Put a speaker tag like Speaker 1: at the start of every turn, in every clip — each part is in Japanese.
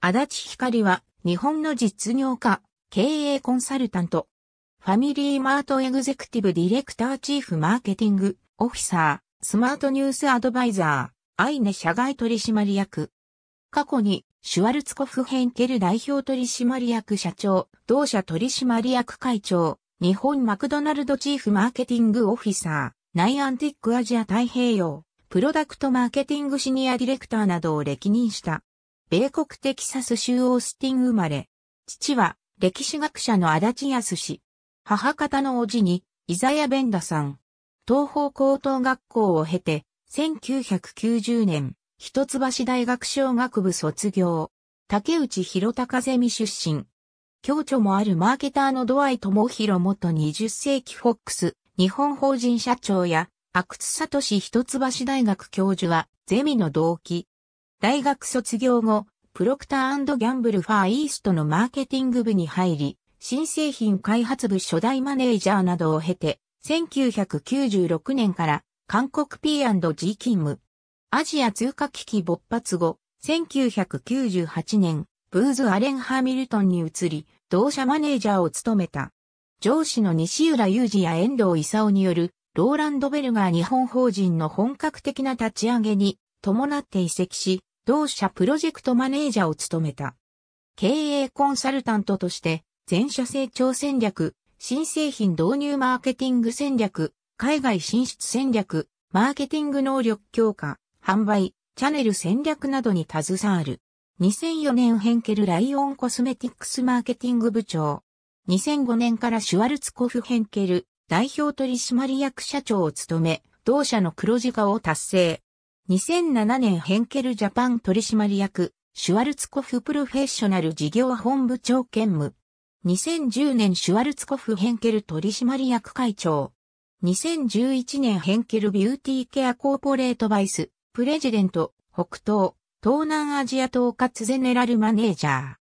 Speaker 1: 足立光は日本の実業家、経営コンサルタント、ファミリーマートエグゼクティブディレクターチーフマーケティング、オフィサー、スマートニュースアドバイザー、アイネ社外取締役。過去に、シュワルツコフヘンケル代表取締役社長、同社取締役会長、日本マクドナルドチーフマーケティングオフィサー、ナイアンティックアジア太平洋、プロダクトマーケティングシニアディレクターなどを歴任した。米国テキサス州オースティン生まれ。父は歴史学者の足立康氏。母方の叔父にイザヤ・ベンダさん。東方高等学校を経て、1990年、一橋大学小学部卒業。竹内博隆ゼミ出身。教著もあるマーケターのドアイ智弘元20世紀フォックス、日本法人社長や、阿久津聡一橋大学教授は、ゼミの同期、大学卒業後、プロクターギャンブルファーイーストのマーケティング部に入り、新製品開発部初代マネージャーなどを経て、1996年から韓国 P&G 勤務。アジア通貨危機勃発後、1998年、ブーズ・アレン・ハーミルトンに移り、同社マネージャーを務めた。上司の西浦裕二や遠藤勲による、ローランド・ベルガー日本法人の本格的な立ち上げに伴って移籍し、同社プロジェクトマネージャーを務めた。経営コンサルタントとして、全社成長戦略、新製品導入マーケティング戦略、海外進出戦略、マーケティング能力強化、販売、チャネル戦略などに携わる。2004年ヘンケルライオンコスメティックスマーケティング部長。2005年からシュワルツコフヘンケル代表取締役社長を務め、同社の黒字化を達成。2007年ヘンケルジャパン取締役、シュワルツコフプロフェッショナル事業本部長兼務。2010年シュワルツコフヘンケル取締役会長。2011年ヘンケルビューティーケアコーポレートバイス、プレジデント、北東、東南アジア統括ゼネラルマネージャー。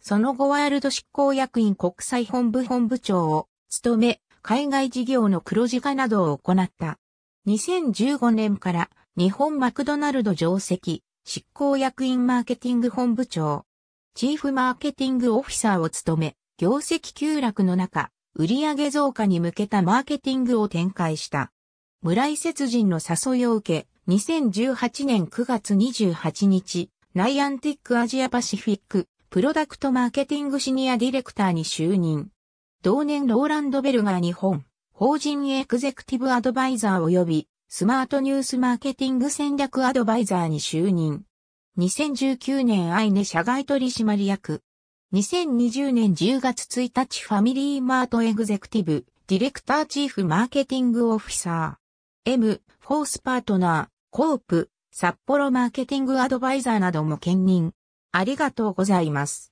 Speaker 1: その後ワールド執行役員国際本部本部長を務め、海外事業の黒字化などを行った。2015年から日本マクドナルド上席、執行役員マーケティング本部長、チーフマーケティングオフィサーを務め、業績急落の中、売上増加に向けたマーケティングを展開した。村井節人の誘いを受け、2018年9月28日、ナイアンティックアジアパシフィック、プロダクトマーケティングシニアディレクターに就任。同年ローランド・ベルガー日本、法人エクゼクティブアドバイザー及びスマートニュースマーケティング戦略アドバイザーに就任。2019年アイネ社外取締役。2020年10月1日ファミリーマートエグゼクティブ、ディレクターチーフマーケティングオフィサー。M、フォースパートナー、コープ、札幌マーケティングアドバイザーなども兼任。ありがとうございます。